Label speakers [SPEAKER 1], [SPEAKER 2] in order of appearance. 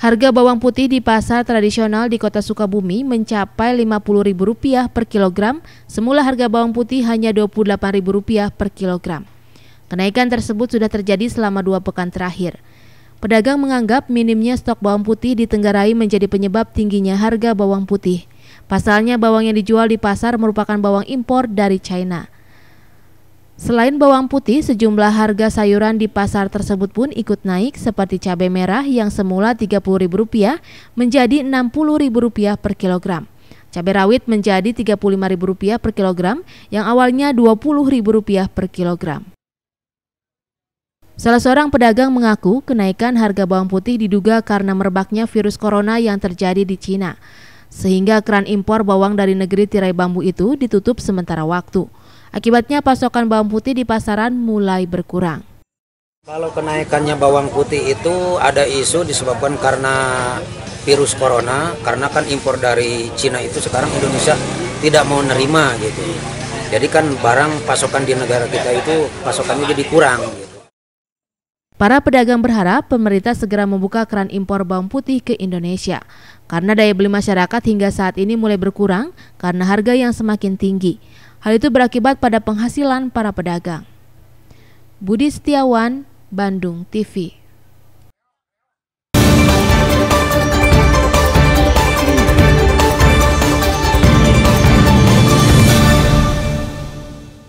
[SPEAKER 1] Harga bawang putih di pasar tradisional di kota Sukabumi mencapai Rp50.000 per kilogram, semula harga bawang putih hanya Rp28.000 per kilogram. Kenaikan tersebut sudah terjadi selama dua pekan terakhir. Pedagang menganggap minimnya stok bawang putih di ditenggarai menjadi penyebab tingginya harga bawang putih. Pasalnya bawang yang dijual di pasar merupakan bawang impor dari China. Selain bawang putih, sejumlah harga sayuran di pasar tersebut pun ikut naik seperti cabai merah yang semula Rp30.000 menjadi Rp60.000 per kilogram. Cabai rawit menjadi Rp35.000 per kilogram yang awalnya Rp20.000 per kilogram. Salah seorang pedagang mengaku kenaikan harga bawang putih diduga karena merebaknya virus corona yang terjadi di Cina, sehingga keran impor bawang dari negeri tirai bambu itu ditutup sementara waktu. Akibatnya pasokan bawang putih di pasaran mulai berkurang.
[SPEAKER 2] Kalau kenaikannya bawang putih itu ada isu disebabkan karena virus corona, karena kan impor dari Cina itu sekarang Indonesia tidak mau nerima gitu. Jadi kan barang pasokan di negara kita itu pasokannya jadi kurang. Gitu.
[SPEAKER 1] Para pedagang berharap pemerintah segera membuka keran impor bawang putih ke Indonesia karena daya beli masyarakat hingga saat ini mulai berkurang karena harga yang semakin tinggi. Hal itu berakibat pada penghasilan para pedagang. Budi Setiawan, Bandung TV.